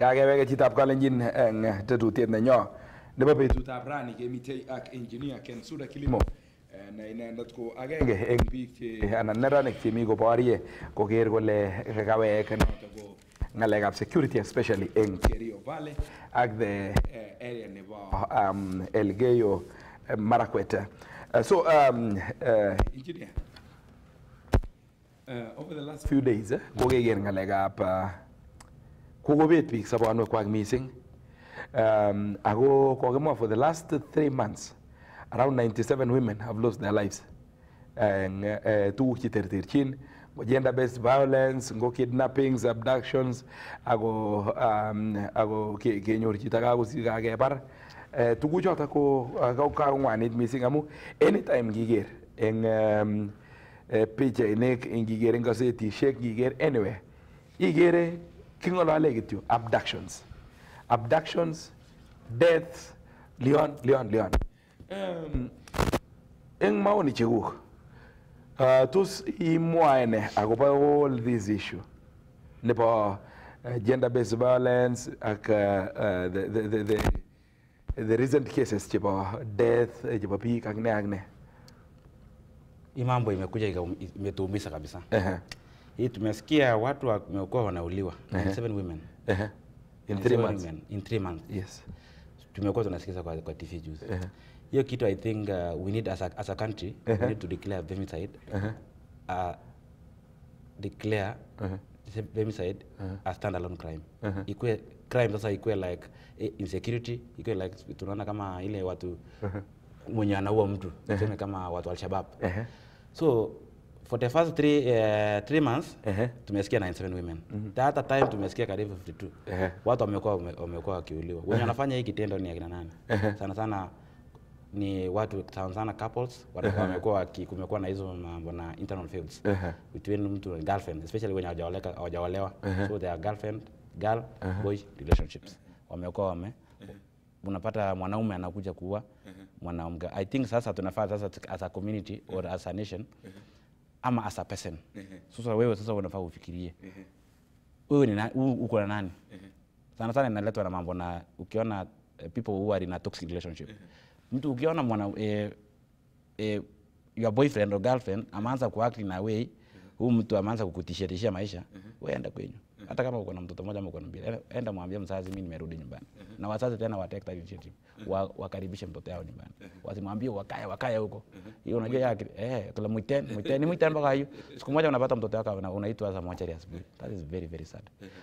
kakeweke chitab kalenjin eng tetutiet nenyo nebo betutab rani kemitei ak engineer ken suda Kilimo eh, na inendet ko agenge eng biik che anan neranik chemi koborie koker kole kawek notok ko ngalekab security especially eng Kerio Valley ak the uh, area nebo um, Elgeyo eh, Marakwet. Uh, so, um, uh, engineer, uh, over the last few days, kokeker ngalekab uh, kokobet biik sobonwekwak missing um, ako kokimwa for the last three months around 97 women have lost their lives eng uh, tuguk cheterterchin gender based violence ngo kidnappings abductions ako um, ako kenyor chito kakebar uh, eh, tuguchoto eh, ko kakong'wanit missing amu anytime ngiker en um, uh, pichainik ngiker eng gazetishek ngiker anywhere igere ki nga laa léegi abductions abductions death leon leon um eng maoni chekuk ah, tos imwae ne akobo all this issue nebo eh, gender based violence ak uh, uh, the, the, the, the the recent cases chebo death chebo biik ak ne ak ne hii mambo imekuja imetuumiza kabisa uh -huh hii tumesikia watu wamekuwa wanauliwa uh -huh. seven women uh -huh. in, three seven months. Women, in three months yes. tumekuwa tunasikiza kwa, kwa TV juzi uh -huh. hiyo kitu I think uh, we need as a, as a country uh -huh. we need to declare femicide uh -huh. uh, declare uh -huh femicide uh-huh. a standalone crime uh-huh. ikue crime sasa ikue like eh, insecurity ikue like tunaona kama ile watu uh-huh. mwenye anaua mtu uh-huh. kama watu al Alshabab uh-huh. so for the first three, uh, three months uh -huh. tumesikia 97 women mm -hmm. hata time tumesikia karibu 52 uh -huh. watu wamekuwa wamekuwa wakiuliwa wenye uh-huh. wanafanya hii kitendo ni akina nani uh -huh. sana sana ni watu sana sana couples watakuwa uh-huh. wamekuwa kumekuwa na hizo mambo na internal fields uh-huh. between mtu na girlfriend especially wenye hawajaoleka hawajaolewa uh -huh. so they are girlfriend girl uh -huh. boy relationships wamekuwa wame unapata mwanaume anakuja kuua mwanamke i think sasa tunafaa sasa as a community or as a nation uh -huh ama as a person. Sasa wewe sasa unafaa ufikirie wewe ni uko na nani? Sana sana inaletwa na mambo na ukiona eh, people who are in a toxic relationship mtu ukiona mwana eh, eh, your boyfriend or girlfriend ameanza kuact in a way, huyu mtu ameanza kukutishia tishia maisha, wewe enda kwenyu hata kama uko na mtoto mmoja ama uko na mbili, enda mwambie mzazi, mimi nimerudi nyumbani. Na wazazi tena wa take that initiative, wa, wakaribishe mtoto yao nyumbani, wasimwambie wakae wakae huko. Hiyo unajua yake eh, kula mwiteni mwiteni mwiteni mpaka hiyo siku moja unapata mtoto wako unaitwa za mwachari asubuhi. That is very very sad.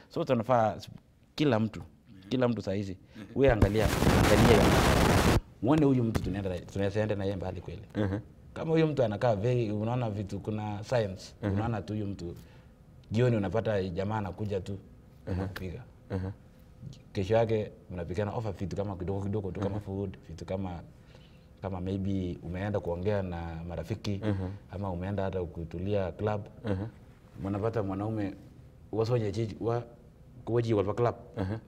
So tunafaa kila mtu kila mtu saa saizi wewe angalia angalia muone huyu mtu tunaenda tunaenda na yeye mbali kweli. Uh-huh. Kama huyu mtu anakaa very, unaona vitu kuna science, uh-huh. unaona tu huyu mtu jioni unapata jamaa anakuja tu nakupiga kesho yake mnapigana ofa vitu kama kidogo kidogo tu kama food vitu kama kama maybe umeenda kuongea na marafiki ama umeenda hata kutulia club mnapata mwanaume chichi wa kuwaji wa Club.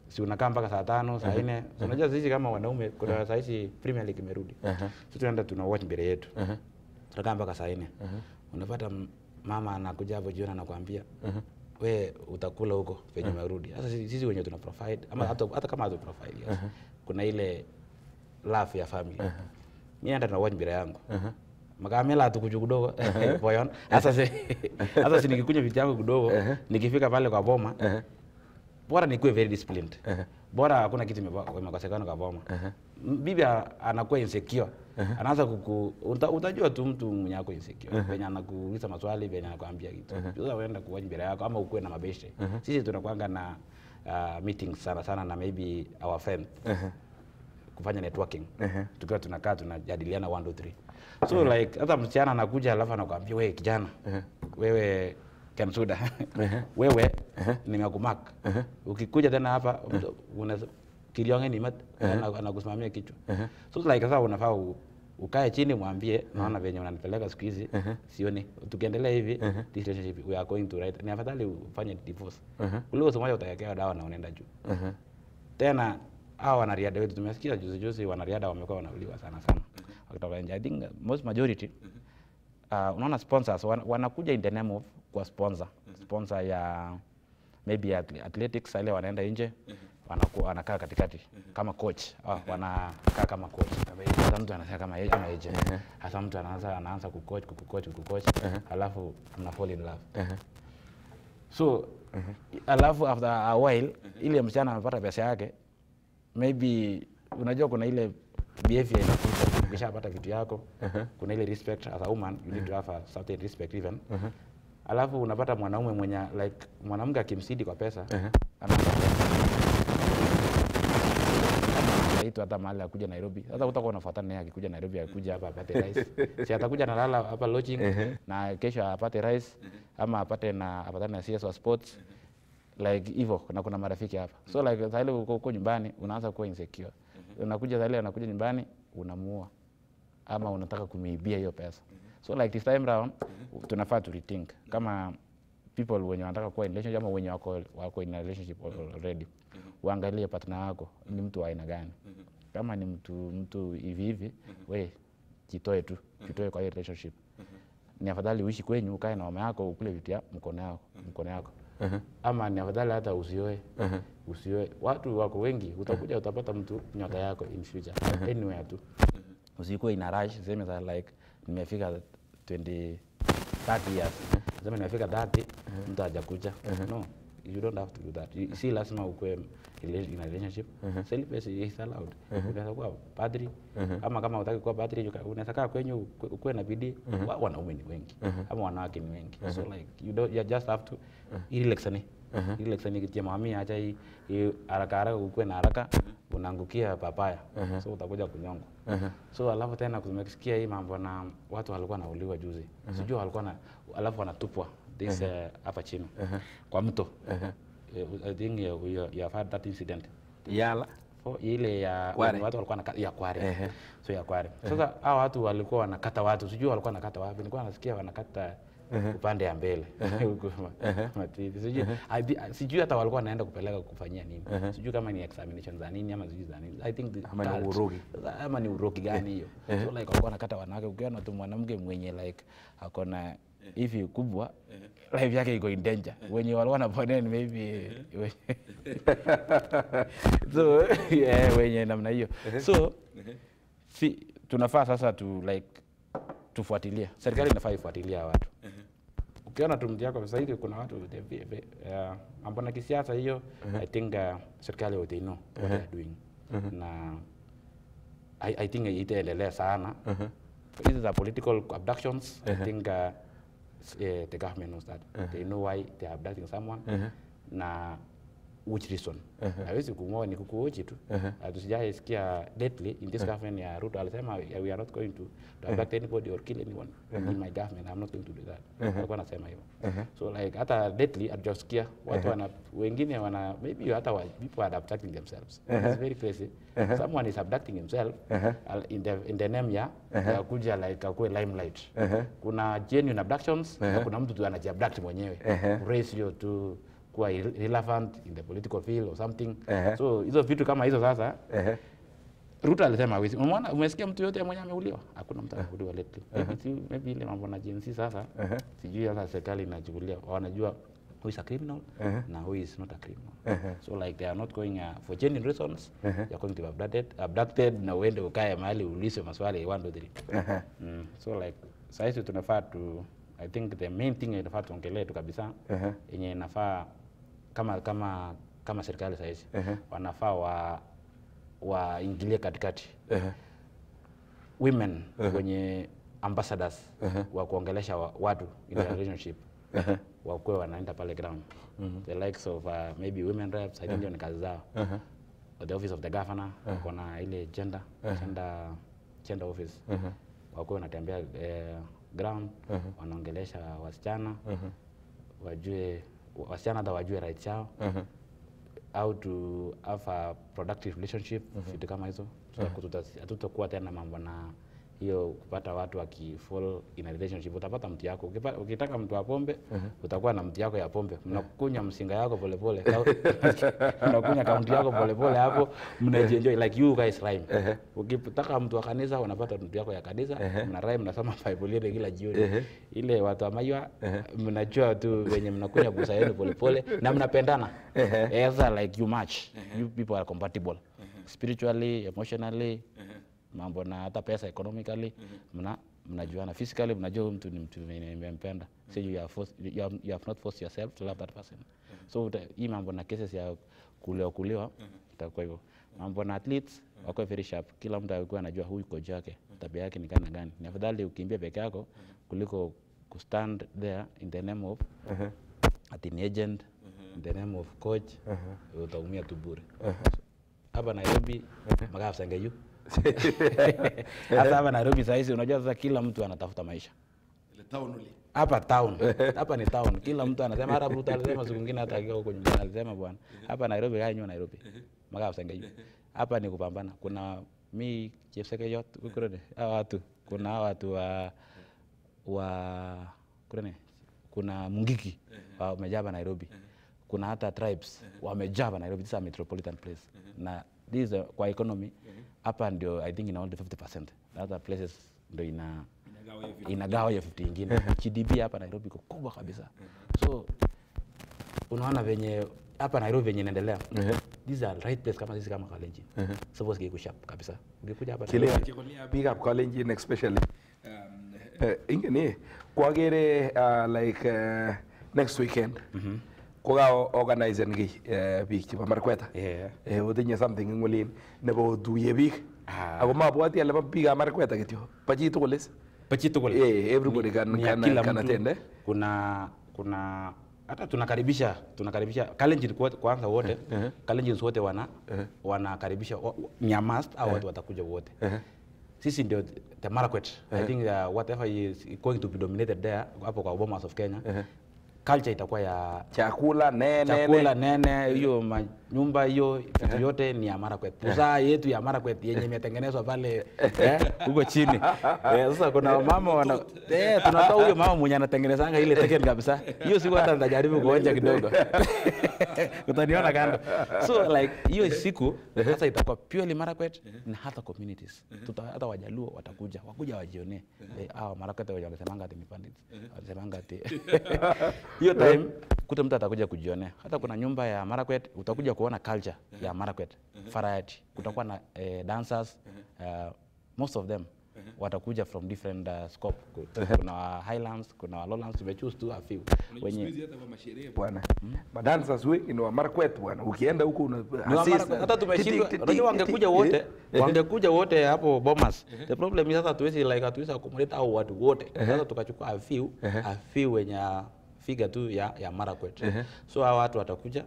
Si unakaa mpaka saa tano, saa nne. Unajua sisi kama wanaume kuna saa hizi Premier League imerudi. Uh tunaenda tuna watch mbele yetu. Tunakaa mpaka saa nne. Unapata mama anakuja hapo jioni anakuambia uh -huh. we utakula huko penye umerudi. Uh -huh. Sasa sisi wenyewe tuna provide ama uh -huh. hata kama hatu provide yes. uh -huh. Kuna ile love ya family. uh -huh. Mimi hata tunawatch bila yangu uh -huh. makamela tu tukuju kidogo boyon. Sasa sasa si nikikunywa vitu yangu kidogo, nikifika pale kwa boma bora nikuwe very disciplined, bora hakuna kitu imekosekana kwa boma. Bibi anakuwa insecure -huh. anaanza kuku uta, utajua tu mtu mwenye ako insecure uh -huh. venye anakuuliza maswali venye anakuambia kitu uh -huh. sasa unaenda kuwaji mbele yako ama ukuwe na mabeshe uh -huh. sisi tunakwanga na uh, meetings sana sana na maybe our friend uh -huh. kufanya networking uh -huh. tukiwa tunakaa tunajadiliana 1 2 3 so uh -huh. like hata msichana anakuja alafu anakuambia wewe kijana uh -huh. wewe uh -huh. wewe uh -huh. nimekumak uh -huh. ukikuja tena hapa uh -huh. una kilionge ni mat uh-huh. anakusimamia kichwa uh -huh. so like sasa unafaa ukae chini mwambie, naona venye unanipeleka siku hizi uh -huh. sioni, tukiendelea hivi uh -huh. this relationship we are going to write ni afadhali ufanye divorce uh -huh. kuliko siku moja dawa na unaenda juu uh -huh. tena hawa wanariada wetu tumesikia juzi juzi, wanariada wamekuwa wanauliwa sana sana wakitoka nje. I think most majority uh, unaona sponsors wanakuja in the name of kwa sponsor sponsor ya maybe athletics ile wanaenda nje uh -huh wanakuwa wanakaa katikati kama coach oh, wanakaa kama coach. Sasa mtu anasema kama yeye kama yeye, hata mtu anaanza anaanza ku ku coach coach ku coach, alafu mna fall in love. So alafu after a while ile msichana amepata pesa yake, maybe unajua kuna ile behavior inakuja ukishapata kitu yako, kuna ile respect as a woman you need to have a certain respect even. Alafu unapata mwanaume mwenye like mwanamke akimsidi kwa pesa anaanza tu hata mahali akuja Nairobi. Sasa utakuwa unafuatana naye akikuja Nairobi, akikuja hapa apate rice, si atakuja na lala hapa lodging na kesho apate rice ama apate na apatane na CS wa sports like hivyo, na kuna marafiki hapa, so like sahili uko huko nyumbani unaanza kuwa insecure, unakuja sahili, unakuja nyumbani unamua ama unataka kumiibia hiyo pesa. So like this time round tunafaa to rethink kama people wenye wanataka kuwa in relationship ama wenye wako, wako in relationship mm-hmm. already mm -hmm. Waangalie partner wako mm -hmm. ni mm-hmm. mtu wa aina gani mm -hmm. Kama ni mtu mtu hivi hivi mm -hmm. we jitoe tu mm-hmm. jitoe mm -hmm. kwa hiyo relationship mm -hmm. Ni afadhali uishi kwenyu ukae na mama yako ukule vitu ya mkono yako mkono yako uh -huh. Ama ni afadhali hata usioe uh -huh. Usioe, watu wako wengi, utakuja utapata mtu nyota yako in future anywhere tu usikuwe ina rush sema like nimefika 20 30 years sema nimefika 30 uh-huh. mtu hajakuja uh-huh. no you don't have to do that. si lazima ukuwe in a relationship. Uh -huh. Celibacy is allowed. Uh Unaweza kuwa padri ama kama utaki kuwa padri unaweza kaa kwenye ukuwe na bidii. Uh -huh. Wanaume ni wengi uh -huh. ama wanawake ni wengi. So like you don't you just have to uh -huh. ili lexani ili lexani kitia mami acha hii haraka haraka ukuwe na haraka uh -huh unaangukia papaya uh -huh. so utakuja kunyongwa uh -huh. so alafu tena kumekisikia hii mambo na watu walikuwa nauliwa juzi uh -huh. Sijua walikuwa na alafu wanatupwa this uh -huh. uh, chini uh -huh. kwa mto uh -huh. Eh, uh, I think you, you, you have had that incident yala Oh, ile ya watu walikuwa na ya kware uh -huh. so ya kware sasa hao watu walikuwa wanakata watu Sijua walikuwa wanakata wapi nilikuwa nasikia wanakata Uh-huh. upande ya mbele uh-huh. uh-huh. matiti, sijui hata walikuwa wanaenda kupeleka kufanyia nini, sijui kama ni examination za nini ama sijui za nini, I think ama ni uroki ama ni uroki gani hiyo. So like walikuwa nakata wanawake, ukiona tu mwanamke mwenye like akona hivi kubwa life yake iko in danger wenye walikuwa na ponen maybe so yeah, wenye namna hiyo so tunafaa sasa tu like tufuatilie. Serikali inafaa ifuatilia watu uh -huh. ukiona tu mtu yako sasa hivi kuna watu uh, ambao na kisiasa hiyo uh -huh. I think uh, serikali wote know what uh -huh. they are doing uh -huh. na I, I think itaendelea sana uh -huh. hizi za political abductions uh -huh. I think uh, uh, the government knows that uh -huh. they know why they are abducting someone uh -huh. na which reason uh -huh. hawezi kung'oa ni kuku uchi tu uh uh-huh. -huh. tusijaisikia lately in this uh -huh. government ya Ruto alisema we are not going to, to uh-huh. abduct uh -huh. anybody or kill anyone uh -huh. in uh-huh. my government I'm not going to do that uh -huh. alikuwa anasema hivyo uh -huh. so like hata lately hatujasikia watu uh -huh. wana wengine wana maybe hata wa, people are abducting themselves uh -huh. it's very crazy uh -huh. someone is abducting himself uh -huh. in the in the name ya uh -huh. ya kuja like akue limelight uh -huh. kuna genuine abductions uh -huh. na kuna mtu tu anajiabduct mwenyewe uh -huh. ratio to kuwa relevant in the political field or something uh -huh. so hizo vitu kama hizo sasa uh -huh. Ruto alisema hawezi. Umeona, umesikia mtu yote mwenye ameuliwa? Hakuna mtu ameuliwa lately. Uh -huh. Maybe ile mambo na jinsi sasa. Uh -huh. Sijui sasa serikali inachukulia wanajua who is a criminal uh -huh. na who is not a criminal. Uh -huh. So like they are not going uh, for genuine reasons. Uh -huh. You are going to be abducted, abducted na uende ukae mahali uulizwe maswali 1 2 3. Uh -huh. mm. So like sasa tunafaa tu I think the main thing inafaa tuongelee tu kabisa. Uh -huh. Yenye inafaa kama, kama, kama serikali sahizi uh -huh. wanafaa wa waingilie katikati uh -huh. women uh -huh. wenye ambassadors uh -huh. wa kuongelesha watu in uh -huh. relationship uh -huh. wakuwe wanaenda pale ground uh mhm. -huh. the likes of uh, maybe women reps uh -huh. ndio ni kazi zao uh -huh. the office of the governor uh -huh. kuna ile gender uh -huh. gender gender office uh -huh. wakuwe wanatembea eh, ground uh -huh. wanaongelesha wasichana uh -huh. wajue wasichana hata wajue rights yao au uh-huh. to have a productive relationship uh vitu kama hizo hatutakuwa tena mambo na hiyo kupata watu wakifall in a relationship. Utapata mtu yako ukitaka mtu wa pombe uh -huh. utakuwa na mtu yako ya pombe, uh-huh. mnakunywa msinga yako polepole pole. mnakunywa kaunti yako polepole hapo pole, mnajienjoy like you guys rhyme. Uh -huh. Ukitaka mtu wa kanisa unapata mtu yako ya kanisa uh -huh. mna rhyme, mnasoma Bible ile kila jioni uh -huh. ile watu wa maywa uh -huh. mnajua tu wenye mnakunywa busa yenu polepole na mnapendana uh -huh. either like you match uh -huh. you people are compatible uh -huh. spiritually emotionally uh -huh mambo na hata pesa economically mm -hmm. mna mnajuana physically, mnajua huyu mtu ni mtu nimempenda, mm so you have, forced, you have, you have not forced yourself to love that person mm -hmm. so hii mambo na cases ya kulewa kulewa mhm. itakuwa hivyo mhm. mambo na athletes mhm. wako very sharp, kila mtu alikuwa anajua huyu coach wake tabia yake ni kana gani. Ni afadhali ukimbia peke yako kuliko ku stand there in the name of uh -huh. ati ni agent mm -hmm. in the name of coach uh -huh. utaumia tu bure uh-huh. hapa uh -huh. Nairobi uh -huh. makaafsangeyu hata hapa Nairobi saa hizi unajua sasa kila mtu anatafuta maisha hapa town hapa ni town, kila mtu anasema. Hata Ruto alisema siku nyingine, hata akiwa huko nyumbani alisema, bwana, hapa Nairobi kaa nyua Nairobi makaa usengejuu hapa ni kupambana. Kuna mi Chepsengejot kurene hawa watu, kuna hawa watu wa wa kurene, kuna Mungiki wamejaa hapa Nairobi, kuna hata tribes wamejaa hapa Nairobi, sasa metropolitan place na this uh, kwa economy hapa mm -hmm. ndio I think ina only 50%. Other places ndio ina inagawa hiyo 50 ingine. GDP hapa Nairobi iko kubwa kabisa. So unaona venye hapa Nairobi venye inaendelea. mm -hmm. These are right place kama sisi kama college mm -hmm. Suppose gei kushap kabisa. ungekuja hapa Kile big up college in especially. Um, uh, ingeni gere uh, like uh, next weekend. Mm -hmm kokaorganizen kiy eh, biik chebo Markweta eh, otinye something eng olin nebo otuye biik ah. ako mabwati ale bo biikab Markweta kityo bo tugul is bo chitugul everybody can, can, can attend eh? kuna kuna hata tunakaribisha tunakaribisha Kalenjin kwanza wote uh uh-huh. -huh. Kalenjins wote wana uh -huh. wanakaribisha mia au watu uh-huh. watakuja wote uh -huh. sisi ndio the Marakwet uh -huh. I uh-huh. think uh, whatever is going to be dominated there hapo kwa Bomas of Kenya uh -huh culture itakuwa ya chakula nene chakula nene hiyo nyumba hiyo vitu eh. yote ni Amarakwet. Pusaa eh. yetu ya Amarakwet yenye eh. imetengenezwa pale huko eh, chini eh, sasa kuna mama wana eh, tunatoa huyo mama mwenye anatengenezanga ile teken kabisa. Hiyo siku hata nitajaribu kuonja kidogo utaniona kando. So like hiyo siku sasa itakuwa purely Marakwet na hata communities Tuta, hata Wajaluo watakuja wakuja wajionee eh, hao Marakwet wenye wanasemanga ati mipandi wanasemanga ati hiyo time kuta mtu atakuja kujionea. Hata kuna nyumba ya Marakwet, utakuja kuona culture uh-huh. ya Marakwet variety. Uh-huh. Kutakuwa na eh, dancers uh-huh. uh, most of them watakuja from different uh, scope. Kuna wa Highlands, kuna wa Lowlands, choose tu a few wenye bwana hmm? dancers we ni wa Marakwet bwana, ukienda huko una assist. Hata tumeshindwa, unajua wangekuja wote eh, eh. wangekuja wote hapo Bomas. The problem is sasa tuwezi like atuweza accommodate au watu wote, sasa tukachukua a few a few wenye uh, figa tu ya, ya mara kwetu uh -huh. so hawa watu watakuja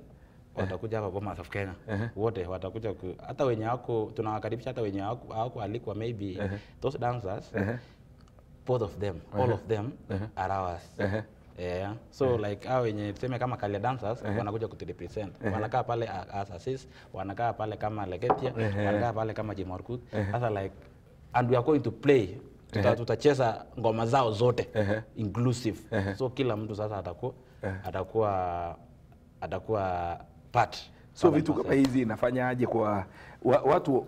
watakuja hapa Bomas of Kenya uh -huh. wote watakuja ku, hata wenye wako tunawakaribisha, hata wenye wako wako alikuwa maybe uh -huh. those dancers uh -huh. both of them uh -huh. all of them uh -huh. are ours uh -huh. Yeah. So uh -huh. like hao wenye tuseme kama Kalia dancers uh -huh. wanakuja ku represent uh -huh. wanakaa pale uh, as assist, wanakaa pale kama Legetia uh -huh. wanakaa pale kama jimorkut Orkut uh -huh. Sasa like and we are going to play tuta, tutacheza ngoma zao zote Ehe. inclusive Ehe. so kila mtu sasa atakuwa atakuwa atakuwa part so vitu kama hizi inafanyaje kwa wa, watu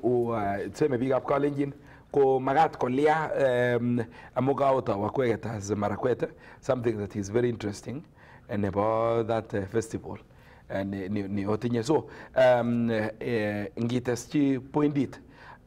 tuseme big bikab kalenjin ko magat kolia um, amukauta wakweget as marakwete something that is very interesting and about that uh, festival uh, ni, ni, ni otinye so um, uh, eh, ngiteschi pointit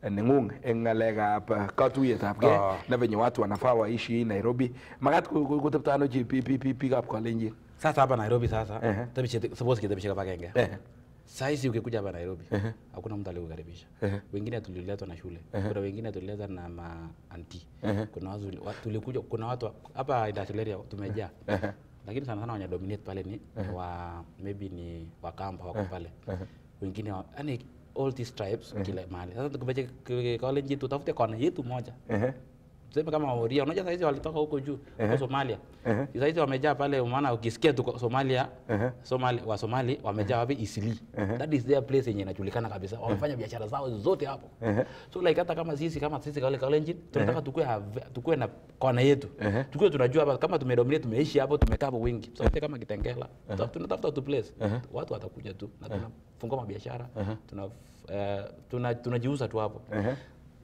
nengung en ngalekab eh, ah. na nevenye watu wanafaa waishi Nairobi. Makat kotepto ano kap Kalenjin? Sasa hapa Nairobi sasa uh -huh. suppose kitepishe kama kenge uh -huh. sasa hizi ukikuja hapa Nairobi uh -huh. hakuna mtu aliyokaribisha uh -huh. Wengine tuliletwa na shule uh -huh. Kuna wengine tuliletwa na maanti uh -huh. Kuna watu tulikuja, kuna watu hapa industrial area tumejaa uh -huh. Lakini sana sana wanya dominate pale ni uh -huh. wa maybe ni wakamba wako pale uh -huh. Wengine yani all these tribes uh eh. -huh. kila mahali. Sasa tukibaje college tutafute kona yetu moja. Uh eh. -huh. Tuseme kama Waoria, unajua saizi walitoka huko juu uh eh. -huh. Somalia. Uh -huh. Saizi wamejaa pale, maana ukisikia tuko Somalia, uh -huh. Somali wa Somali wamejaa wapi? Isili. Uh -huh. That is their place yenye inajulikana kabisa. Wamefanya uh -huh. biashara zao zote hapo. Uh -huh. So like hata kama sisi kama sisi kale Kalenjin tunataka tukue tukue na kona yetu. Uh -huh. Tukue tunajua hapa kama tumedominate tumeishi hapo tumekaa hapo wengi. Sasa so, kama Kitengela, uh -huh. tunatafuta tu place. Uh -huh. Watu watakuja tu na uh -huh tunafungua mabiashara uh -huh. tuna, uh, tuna, tunajiuza tu hapo uh -huh.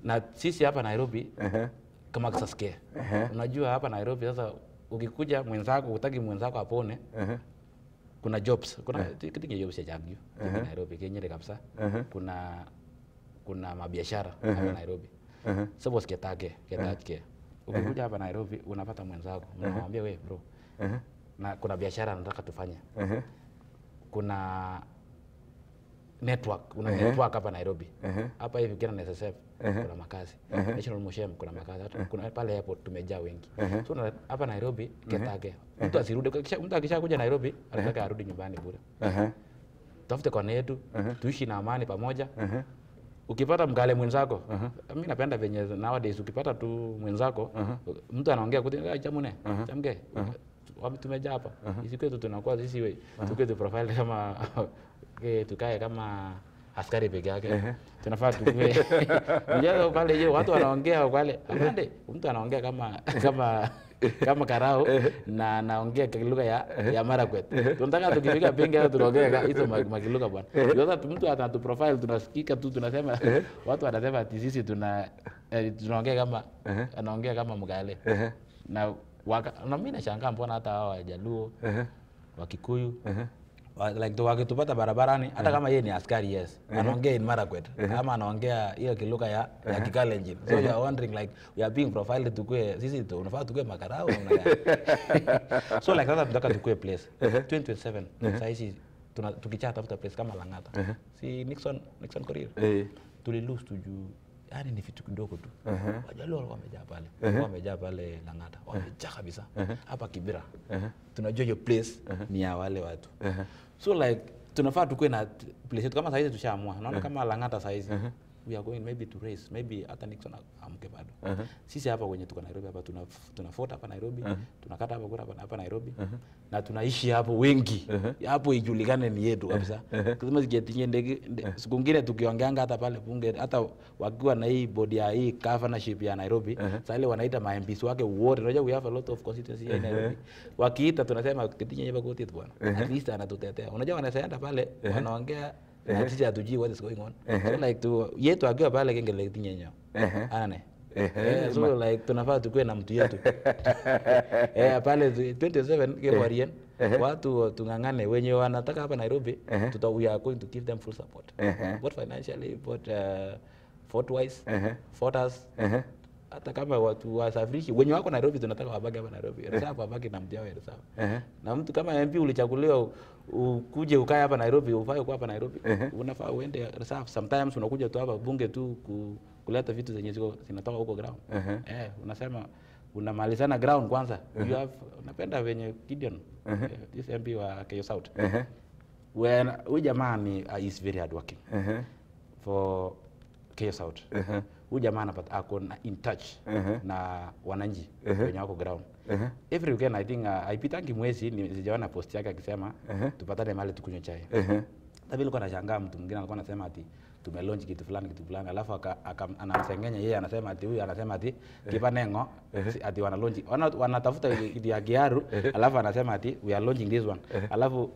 na sisi hapa Nairobi uh -huh. kama Kasaske uh -huh. unajua hapa Nairobi sasa ukikuja mwenzako utaki mwenzako apone uh -huh. kuna jobs kuna uh -huh. kitu ya usijagio uh -huh. Nairobi ile kabisa uh -huh. kuna kuna mabiashara uh -huh. hapa Nairobi uh -huh. suppose ketake ketake uh -huh. ukikuja hapa Nairobi unapata mwenzako unamwambia uh -huh. wewe bro uh -huh. na kuna biashara nataka tufanye uh -huh. kuna network kuna uh -huh. network hapa Nairobi hapa uh hivi -huh. kina na SSF uh -huh. kuna makazi uh -huh. National Museum kuna makazi hata uh -huh. kuna pale airport tumejaa wengi uh -huh. so hapa Nairobi ketage uh -huh. mtu asirudi kisha mtu akishakuja Nairobi uh -huh. anataka arudi nyumbani bure uh -huh. tafute kona yetu uh -huh. tuishi na amani pamoja uh -huh ukipata mgale mwenzako uh -huh. mimi napenda venye nowadays ukipata tu mwenzako uh -huh. mtu anaongea kuti chamune uh -huh. chamge uh -huh. tumejaa hapa uh -huh. isi kwetu tunakuwa sisi uh -huh. tu profile kama e, tukae kama askari peke yake uh -huh. tunafaa tukue mjazo pale je, watu wanaongea pale, apande mtu anaongea kama kama kama karao na naongea lugha ya, ya Marakwet. Tunataka tukipiga pinga au tunaongea hizo makiluka bwana. Sasa mtu tu profile tunasikika tu tunasema watu wanasema ati sisi tuna eh, tunaongea kama anaongea kama Mgale. na waka, na mimi nashangaa mbona hata hawa Wajaluo Wakikuyu like wakitupata barabarani hata eh. kama yeye ni askari yes eh. anaongea in marakwet eh. ama anaongea hiyo kiluka ya, ya kikalenjin so you are wondering like we are being profiled tukue sisi tu unafaa tukue makarao so like sasa tunataka tukue place 2027 sasa hizi tuna tukichata tafuta place kama langata si nixon nixon tuli lose to you yani ni vitu kidogo tu. uh -huh. Wajaluo walikuwa wamejaa pale uh -huh. wamejaa pale Lang'ata wamejaa kabisa hapa uh -huh. Kibira uh -huh. tunajua hiyo place uh -huh. ni ya wale watu uh -huh. so like tunafaa tukue na place yetu kama saizi tushaamua naona uh -huh. kama Lang'ata saizi uh -huh we are going maybe to race maybe hata Nixon amke bado uh -huh. sisi hapa kwenye tuko Nairobi hapa tuna tunafuta hapa Nairobi uh -huh. tunakata hapa kura hapa Nairobi uh -huh. na tunaishi hapo wengi uh -huh. hapo ijulikane ni yetu kabisa uh uh-huh. -huh. kusema sijatinye ndege uh-huh. siku nyingine tukiongeanga hata pale bunge hata wakiwa na hii bodi ya hii governorship ya Nairobi uh -huh. sasa ile wanaita maMPs wake wote unajua we have a lot of constituency in uh-huh. Nairobi uh -huh. wakiita tunasema kitinye hapa koti bwana uh -huh. at least anatutetea unajua wanasaenda pale uh -huh. wanaongea uh -huh. natija tujui what is going on Uh -huh. so like to to yet tu yetu akiwa pale kengele tinye nyo ane yeah, eh, so Ma like tunafaa tukue na mtu yetu eh pale 27 keborian watu tung'ang'ane wenye wanataka hapa Nairobi uh -huh. tuta we are going to give them full support Uh -huh. both financially both uh, fort wise Uh fort us Uh -huh hata kama watu wasafirishi wenye wako Nairobi tunataka wabage hapa Nairobi Sasa wabaki na mtu yao Uh -huh. na mtu kama MP ulichaguliwa ukuje ukae hapa Nairobi, ufai kuwa hapa Nairobi. Uh -huh. Unafaa uende reserve. Sometimes unakuja tu hapa bunge tu ku, kuleta vitu zenye ziko zinatoka huko ground. Uh -huh. Eh, unasema unamalizana ground kwanza. Uh -huh. You have unapenda venye Gideon. Uh eh, -huh. This MP wa Keyo South. Uh -huh. When huyu jamaa ni uh, is very hard working. Uh -huh. For Keyo South. Uh -huh. Huyu jamaa anapata ako in touch uh -huh. na wananchi uh -huh. wenye wako ground uh -huh. every weekend I think uh, aipitangi mwezi sijaona post yake akisema uh -huh. tupatane mali tukunywe chai uh -huh. Sasa nilikuwa nashangaa mtu mwingine alikuwa anasema ati tumelaunch kitu fulani kitu fulani, alafu anamsengenya yeye, anasema ati huyu anasema ati kipa Kipanengo ati wana launch wana, wanatafuta kitu ya Kiaru, alafu anasema ati we are launching this one, alafu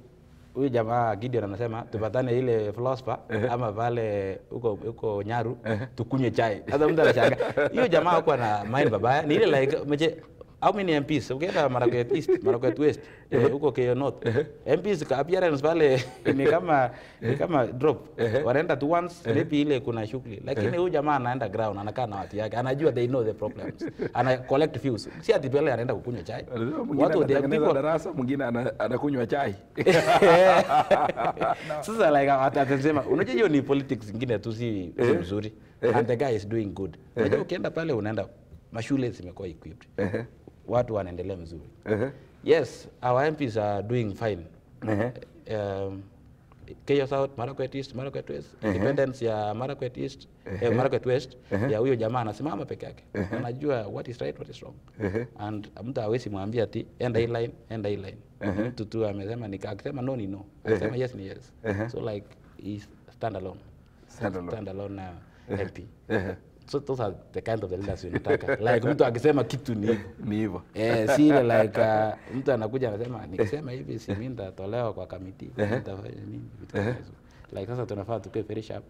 huyu jamaa Gideon anasema tupatane ile Prosper ama pale huko huko Nyaru tukunywe chai. Sasa mtu anashangaa hiyo jamaa huko na mind babaya, ni ile like meche au mini MPs ukienda Marakwet East, Marakwet West eh, huko Keyo North MPs appearance pale ni kama ni kama drop wanaenda tu once maybe ile kuna shughuli, lakini huyu jamaa anaenda ground, anakaa na watu yake, anajua they know the problems, ana collect views, si ati pale anaenda kukunywa chai. Watu wote people darasa, mwingine anakunywa chai sasa like atasema, unajua hiyo ni politics nyingine tu, si mzuri and the guy is doing good. Unajua ukienda pale unaenda mashule zimekuwa equipped watu wanaendelea mzuri. uh -huh. Yes, our MPs are doing fine. uh -huh. um, Kenya South, Marakwet East, Marakwet West, uh -huh. independence ya Marakwet East, uh -huh. eh, Marakwet West uh -huh. ya huyo jamaa anasimama peke yake. uh -huh. Anajua what is right, what is wrong. uh -huh. and mtu hawezi mwambia ati enda hii line, enda hii line. uh -huh. Mtu tu amesema kaka, akisema no ni no, akisema uh -huh. yes ni yes. uh -huh. so like he stand alone. Stand alone. Stand alone now. uh -huh. MP. Uh -huh. So those are the kind of the unataka. Like mtu akisema kitu ni hivyo. Ni hivyo. Eh, si ile like uh, mtu anakuja anasema nikisema hivi si mimi nitatolewa kwa kamiti, nitafanya nini? Vitu kama hizo. Like sasa tunafaa tukae very sharp.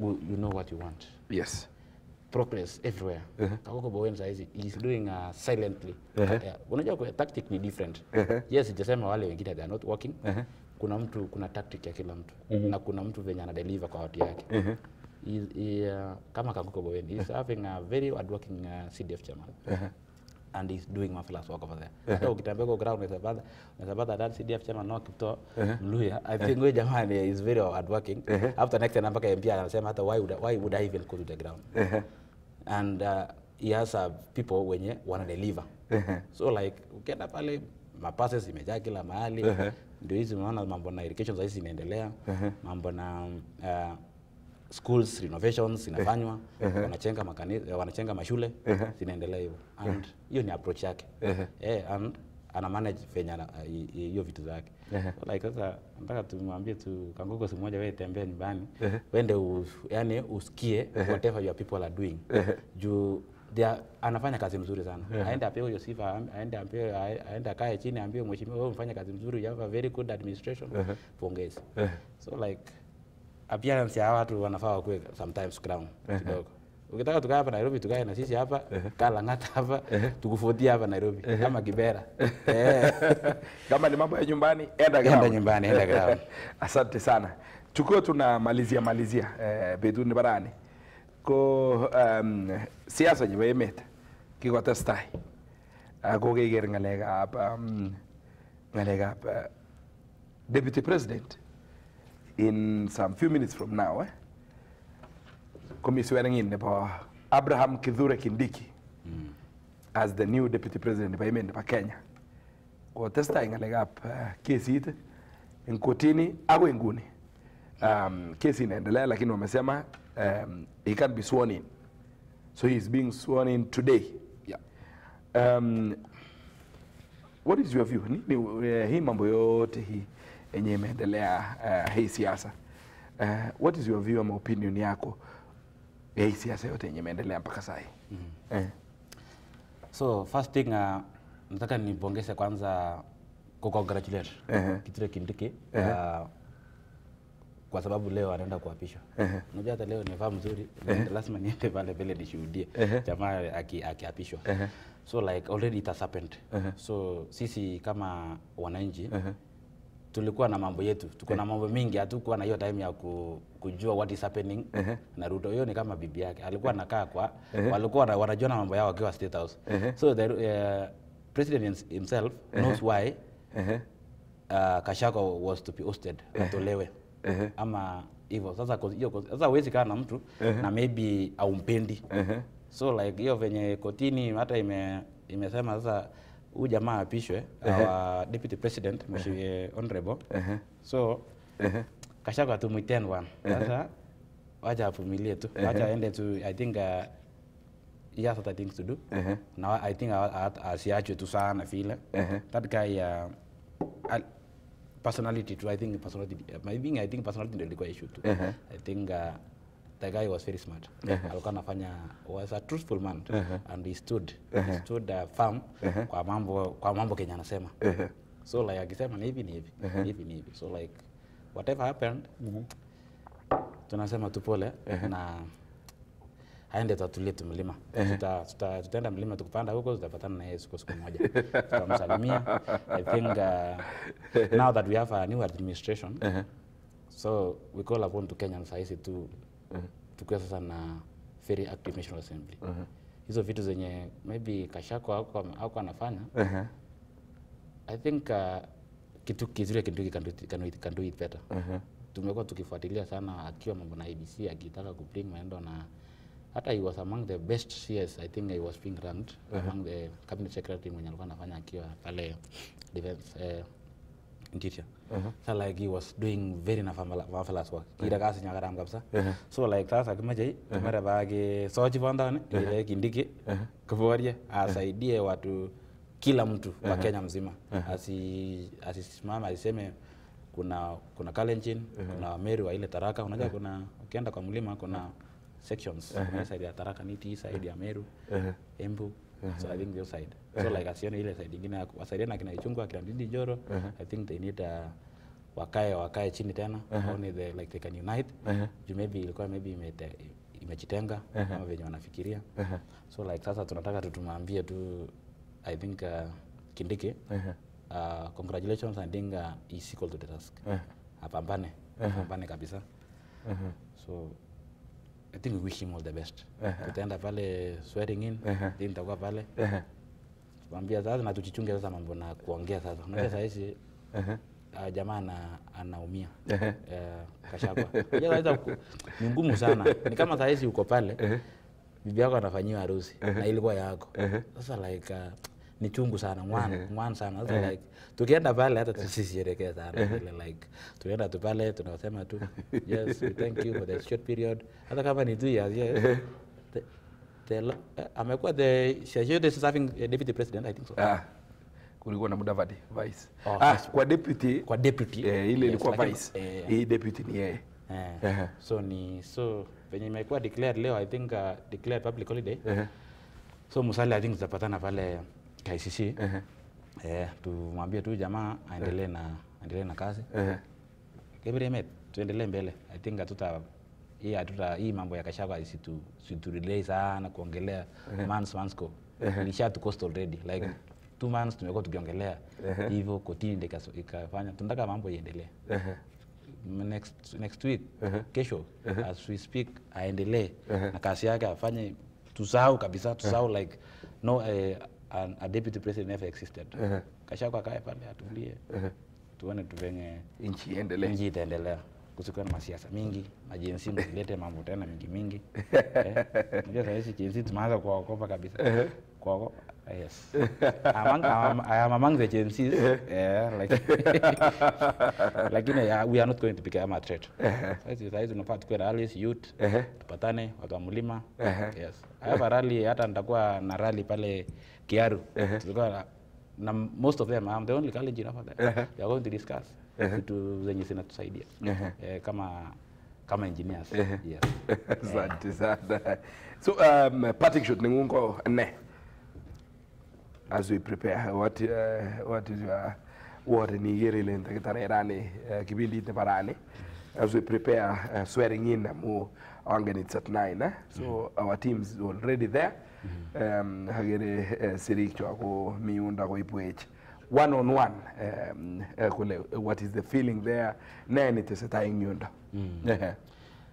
You know what you want. Yes. Progress everywhere. Uh -huh. Kakoko Bowen saizi is doing uh, silently. Uh -huh. Yeah. Unajua kwa tactic ni different. Uh -huh. Yes, sijasema wale wengine they are not working. Uh -huh. Kuna mtu kuna tactic ya kila mtu. Uh mhm. -huh. Na kuna mtu venye ana deliver kwa watu yake. Uh -huh is, he, uh, kama Kankuko Bowen is having a very hard working uh, CDF chairman. Uh -huh. And he's doing marvelous work over there. Uh-huh. Hata ukitembea kwa ground unaweza pata that CDF chairman no Kipto uh-huh. Mluya. I uh-huh. think uh -huh. jamaa ni is very hard working. Uh -huh. After next time mpaka MP anasema hata why would I, why would I even go to the ground? Uh -huh. And uh, he has uh, people wenye wana deliver. Uh -huh. So like ukienda pale mapase zimejaa kila mahali. Ndio hizi unaona mambo na irrigation sasa -huh. Mambo na uh, schools renovations zinafanywa wanachenga makanisa, wanachenga mashule zinaendelea hivyo and hiyo ni approach yake eh and ana manage venye hiyo vitu zake like sasa nataka tumwambie tu kangogo siku moja wewe tembea nyumbani wende yani usikie whatever your people are doing juu Dia, anafanya kazi mzuri sana yeah. aende apewe hiyo sifa, aende apewe, aende akae chini, aambiwe mheshimiwa, wewe umefanya kazi mzuri, you have a very good administration, uh -huh. pongezi. uh -huh. so like appearance ya watu wanafaa wakuwe sometimes ground kidogo ukitaka tukae hapa Nairobi tukae na sisi hapa uh -huh. Kalang'ata hapa tukufuatia hapa Nairobi kama Kibera kama ni mambo ya nyumbani, enda ground, enda nyumbani, enda ground. Asante sana, tukiwa tunamalizia malizia eh, Beduni barani ko um, siasa nebo emet kikotestai ah, ko keker ng'alekab um, mm, ng'alekab uh, deputy president in some few minutes from now eh, komiswearing in nebo Abraham Kithure Kindiki mm. as the new deputy president nebo emet nebo Kenya kotestai ng'alekab uh, eh, kesit in kotini akoi nguni um, kesi inaendelea lakini wamesema um, he can be sworn in so he is being sworn in today yeah. um, what is your view nini uh, eh, hii mambo yote hii yenye imeendelea uh, hii siasa uh, what is your view ama opinion yako ya hii siasa yote yenye imeendelea mpaka saa hii mm. -hmm. eh. So first thing uh, nataka nipongeze kwanza kukongratulate uh -huh. Kithure Kindiki uh -huh. uh, kwa sababu leo anaenda kuapishwa. Unajua hata leo nimevaa mzuri, lazima niende pale pale nishuhudie jamaa uh -huh. akiapishwa. aki uh -huh. So like already it has happened. uh -huh. So sisi kama wananchi uh tulikuwa na mambo yetu, tuko eh. na mambo mingi, hatukuwa na hiyo time ya ku, kujua what is happening uh eh. -huh. na Ruto Hiyo ni kama bibi yake alikuwa eh. anakaa kwa uh -huh. walikuwa wanajua na mambo yao wakiwa State House uh -huh. so the uh, president himself uh -huh. knows why uh -huh. uh, Kashako was to be ousted uh -huh. atolewe uh -huh. ama hivyo sasa. Hiyo sasa huwezi kaa na mtu uh -huh. na maybe aumpendi uh -huh. so like hiyo venye kotini hata ime imesema sasa huyu jamaa apishwe uh -huh. our deputy president mheshimiwa uh -huh. honorable uh -huh. so uh -huh. kashaka tumwiten bwana sasa uh -huh. wacha avumilie tu uh -huh. wacha aende tu i think uh, he has other things to do uh -huh. Now i think I'll asiachwe tu sana vile uh -huh. that guy uh, personality too. i think personality Uh, my being, i think personality is ilikuwa issue too. uh -huh. i think uh, the guy was very smart uh -huh. alikuwa anafanya was a truthful man uh -huh. and he stood uh -huh. he uh-huh. stood uh, firm uh -huh. kwa mambo kwa mambo Kenya anasema uh -huh. so like akisema ni hivi ni hivi uh -huh. hivi ni hivi so like whatever happened uh mm-hmm. -huh. tunasema tupole uh -huh. na aende tatulie tumlima uh-huh. tuta, tuta, tutaenda mlima tukupanda huko tutapatana na Yesu siku siku moja tutamsalimia i think uh, now that we have a new administration uh -huh. so we call upon to Kenyans saisi tu -huh. tukiwa sasa na very active national assembly uh -huh. hizo vitu zenye maybe kashako ako anafanya uh -huh. i think uh, kitu kizuri kitu can do it, can do it, better uh -huh. tumekuwa tukifuatilia sana akiwa mambo na ibc akitaka ku bring maendo na hata he was among the best CS I think he was being ranked uh -huh. among the cabinet secretary mwenye alikuwa anafanya akiwa pale defense eh, interior. Uh -huh. So like he was doing very marvelous work. Uh-huh. Kira kasi nyaka ram kabisa. Uh-huh. So like sasa kama jai uh-huh. kamera bage sochi banda ne ke kindiki kuboria asaidie watu kila mtu uh -huh. wa Kenya mzima uh -huh. asi asisimama asiseme kuna kuna Kalenjin uh -huh. kuna Meru wa ile Taraka unajua uh -huh. kuna ukienda kwa mlima kuna sections uh -huh. kuna side ya Taraka Niti side ya Meru uh -huh. Embu so I think hiyo side uh -huh. so uh-huh. like asione ile side nyingine wasaidia na kinaichungu akina Ndindi Joro uh -huh. I think they need a uh, wakae wakae chini tena uh -huh. Only the, like they can unite uh -huh. you maybe ilikuwa maybe imete, imejitenga uh -huh. kama venye wanafikiria uh -huh. so like sasa tunataka tutumwambie tu I think uh, Kindiki uh -huh. Uh, congratulations and Dinga is uh, equal to the task. Uh -huh. Apambane, uh-huh. apambane kabisa. Uh -huh. So I think we wish him all the best. Uh -huh. Tutaenda pale swearing in, uh -huh. then nitakuwa pale. Uh -huh. Mwambia sasa na tujichunge sasa mambo na kuongea sasa. Unajua uh-huh. sasa hizi uh, uh-huh. ah, jamaa ana, anaumia uh, kashakwa. Unajua ni ngumu sana. Ni kama sasa hizi uko pale. Bibi yako anafanyiwa harusi na ilikuwa yako. Sasa like uh, ni chungu sana mwan uh -huh. mwan sana sasa uh -huh. like tukienda pale hata tusisherekee sana uh -huh. like tunaenda tu pale tunasema tu yes we thank you for the short period hata kama ni tu years yes the, the, uh, amekuwa the Shashote is serving uh, deputy president I think so ah kulikuwa na muda vadi vice oh, ah, yes. kwa deputy kwa deputy eh, ile ilikuwa yes, vice eh, eh, hii deputy ni yeye eh. uh -huh. so ni so venye imekuwa declared leo I think uh, declared public holiday uh -huh. so musali I think tutapatana pale KCC uh -huh. eh, tumwambie tu jamaa aendelee uh -huh. na aendelee na kazi uh -huh. Kebremet tuendelee mbele. I think atuta hii atuta hii mambo ya Gachagua situ relay sana kuongelea uh -huh. months months ko uh -huh. ilisha cost already like uh -huh. two months tumekuwa tukiongelea hivyo uh -huh. kotini ndika ikafanya tunataka mambo iendelee uh -huh next, next week uh -huh. kesho uh -huh. as we speak aendelee uh -huh. na kazi yake afanye tusahau kabisa tusahau uh -huh. like no uh, an, a deputy president never existed uh -huh. Kashako akae pale atulie uh -huh. tuone tuvenye nchi iendelee nchi itaendelea kusikuwa na masiasa mingi na jinsi msilete mambo tena mingi mingi eh, unajua sasa jinsi tumeanza kuwaokopa kabisa uh ah, -huh. Yes. Among, um, I am among the Gen Zs. yeah, like, you know, ah, we are not going to become a threat. Sasa sasa tunafaa tukue rallies youth, tupatane watu wa mlima. Yes. a rally hata nitakuwa na rally pale Kiaru. Uh -huh. Tulikuwa na, most of them I'm the only college over there. Uh -huh. they are going to discuss uh-huh. vitu uh -huh. zenye zinatusaidia uh -huh. eh, kama kama engineers. Uh -huh. Yes. Asante sana. So um, parting shot ni ngungo nne. As we prepare what uh, what is your wote ni yerilen takitare rani uh, eh, kibindit nebo rani as we prepare uh, swearing in amu ongen it's at 9 eh? so mm -hmm. our team's already there um, hagere uh, eh, sirikchwak ko mi yundo koibwech one on one um, uh, eh, kole what is the feeling there ne netesetai eng yundo mm.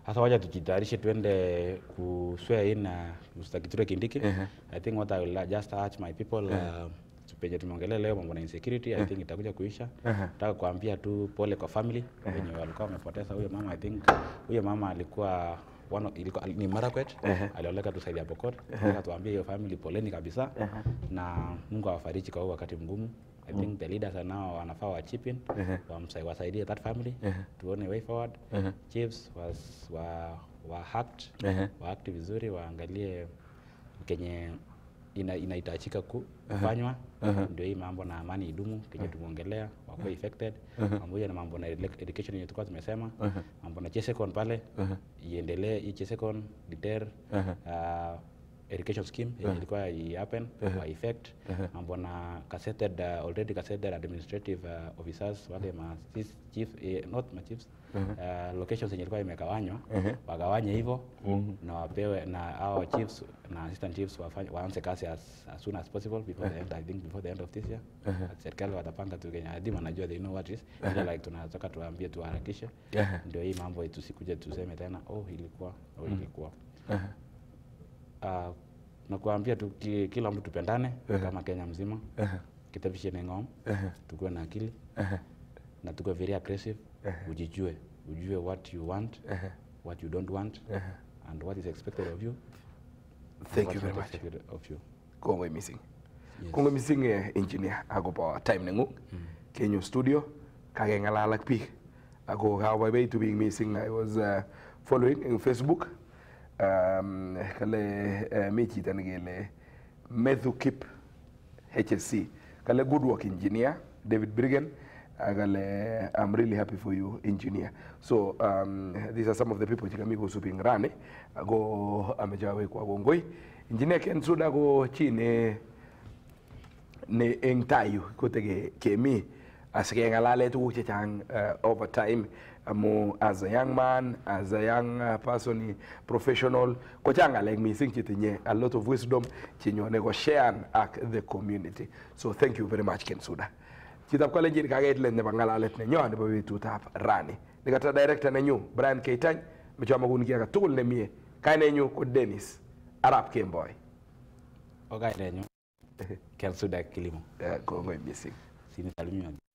Sasa waja tujitayarishe tuende kuswea in na uh, Mr. Kithure Kindiki. Uh -huh. I think what I will uh, just urge my people uh -huh. uh, um, penye tumeongelea leo mambo na insecurity I think itakuja kuisha. Nataka kuambia tu pole kwa family wenye walikuwa wamepoteza huyo mama. I think huyo mama alikuwa one, iliko, ni Marakwet uh -huh. alioleka tusaidia Pokot uh -huh. akatuambia hiyo family poleni kabisa uh -huh. na Mungu awafariji kwa huu wakati mgumu I think mm. the leaders are now wanafaa wa chip in uh -huh. wasaidie that family uh -huh. tuone way forward uh -huh. chiefs was, wa, wa hacked uh -huh. wa active vizuri waangalie kenye ina, inahitajika kufanywa uh -huh. Ndio hii mambo na amani idumu kenye uh -huh. tumeongelea -huh. affected pamoja uh -huh. na mambo na education yenye tulikuwa tumesema uh -huh. mambo na Chesecon pale uh -huh. iendelee hii Chesecon deter uh -huh. uh, education scheme uh -huh. ilikuwa i happen uh -huh. kwa effect uh -huh. mambo na gazetted uh, already gazetted administrative uh, officers wale uh -huh. ma chief eh, not ma chiefs uh uh, uh-huh. eh, locations zenye ilikuwa imegawanywa uh-huh. wagawanye hivyo uh-huh. na wapewe na our chiefs na assistant chiefs wafanye waanze kazi as, as soon as possible before uh-huh. the end I think before the end of this year uh-huh. serikali watapanga tu Kenya hadi anajua they know what is uh-huh. ile like tunataka tuambie tuharakishe uh-huh. ndio hii mambo tusikuje tuseme tena oh ilikuwa oh uh-huh. ilikuwa uh, ah, nakuambia tu ki, kila mtu tupendane uh-huh. kama Kenya mzima uh -huh. kitafisheni ng'om tukuwe na akili uh-huh. na tukuwe very aggressive Uh-huh. ujijue, ujue what you want, uh-huh. what you don't want, uh-huh. and what is expected of you. Thank you very much. Of you. kongwe missing. Yes. Kongoi missing uh, engineer akopo time nengung. Mm. Kenyo studio kakengalal ak biik ako to being missing. I was uh, following in Facebook um, kale uh, eh, mi chito nekele Methu Kip HSC kale good work engineer David brigen agale I'm really happy for you engineer so um, these are some of the people chikami kusupingrane go amechawe kwa gongoi engineer Ken Suda go chine ne eng kotege kemi asikeng'alale tuguk chechang uh, over time amu as a young man as a young uh, person professional kochang ng'alek missing chetinye a lot of wisdom chenyone share ak the community so thank you very much Ken Suda chitab kolenjin kakeit let nebo ng'alalet nenyo nebo betutab rani nikata director nenyu Brian Keitany mechomokun kiy agetugul nemie kainenyu ko Dennis Arap Kemboi okainenyu Kelsuda Kilimo eh, kongoi missing sinisalimiwa